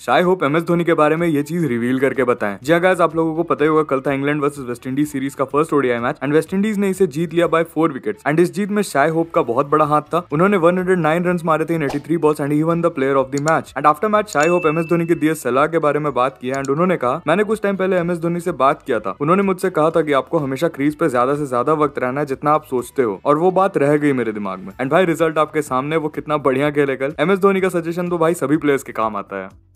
शाय Hope M S Dhoni के बारे में ये चीज रिवील करके बताएं जी अगर हाँ आप लोगों को पता ही होगा कल था England versus West Indies series का first ODI match and West Indies ने इसे जीत लिया बाय फोर विकेट्स एंड इस जीत में शाय होप का बहुत बड़ा हाथ था उन्होंने 109 रन मारे थे in 83 balls and he won the player of the match and after match Shai Hope M S Dhoni की दिए सलाह के बारे में बात किया एंड उन्होंने कहा मैंने कुछ टाइम पहले एम एस धोनी से बात किया था उन्होंने मुझसे कहा था की आपको हमेशा क्रीज पर ज्यादा से ज्यादा वक्त रहना है जितना आप सोचते हो और वो बात रह गई मेरे दिमाग में एंड भाई रिजल्ट आपके सामने वो कितना बढ़िया खेले कल एम एस धोनी का सजेशन तो भाई सभी प्लेयर्स के काम आता है